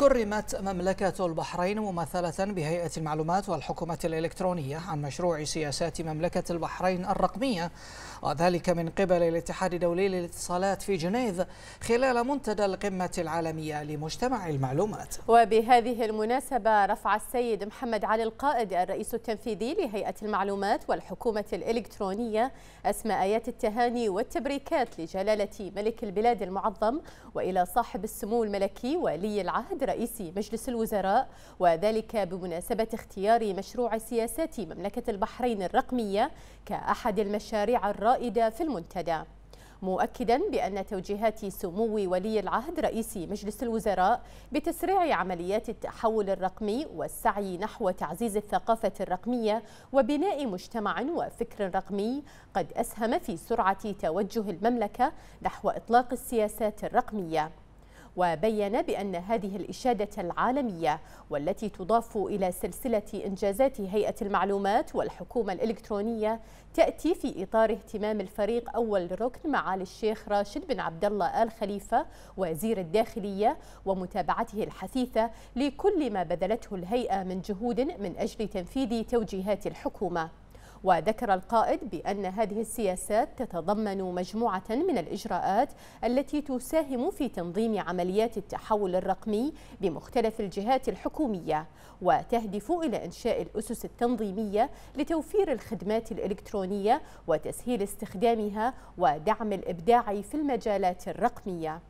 كرمت مملكة البحرين ممثلة بهيئة المعلومات والحكومة الإلكترونية عن مشروع سياسات مملكة البحرين الرقمية وذلك من قبل الاتحاد الدولي للاتصالات في جنيف خلال منتدى القمة العالمية لمجتمع المعلومات وبهذه المناسبة رفع السيد محمد علي القائد الرئيس التنفيذي لهيئة المعلومات والحكومة الإلكترونية أسماء آيات التهاني والتبريكات لجلالة ملك البلاد المعظم وإلى صاحب السمو الملكي ولي العهد رئيس مجلس الوزراء وذلك بمناسبة اختيار مشروع سياسات مملكة البحرين الرقمية كأحد المشاريع الرائدة في المنتدى مؤكدا بأن توجيهات سمو ولي العهد رئيس مجلس الوزراء بتسريع عمليات التحول الرقمي والسعي نحو تعزيز الثقافة الرقمية وبناء مجتمع وفكر رقمي قد أسهم في سرعة توجه المملكة نحو إطلاق السياسات الرقمية وبين بأن هذه الإشادة العالمية والتي تضاف إلى سلسلة إنجازات هيئة المعلومات والحكومة الإلكترونية تأتي في إطار اهتمام الفريق أول ركن معالي الشيخ راشد بن عبد الله آل خليفة وزير الداخلية ومتابعته الحثيثة لكل ما بذلته الهيئة من جهود من أجل تنفيذ توجيهات الحكومة وذكر القائد بأن هذه السياسات تتضمن مجموعة من الإجراءات التي تساهم في تنظيم عمليات التحول الرقمي بمختلف الجهات الحكومية وتهدف إلى إنشاء الأسس التنظيمية لتوفير الخدمات الإلكترونية وتسهيل استخدامها ودعم الإبداع في المجالات الرقمية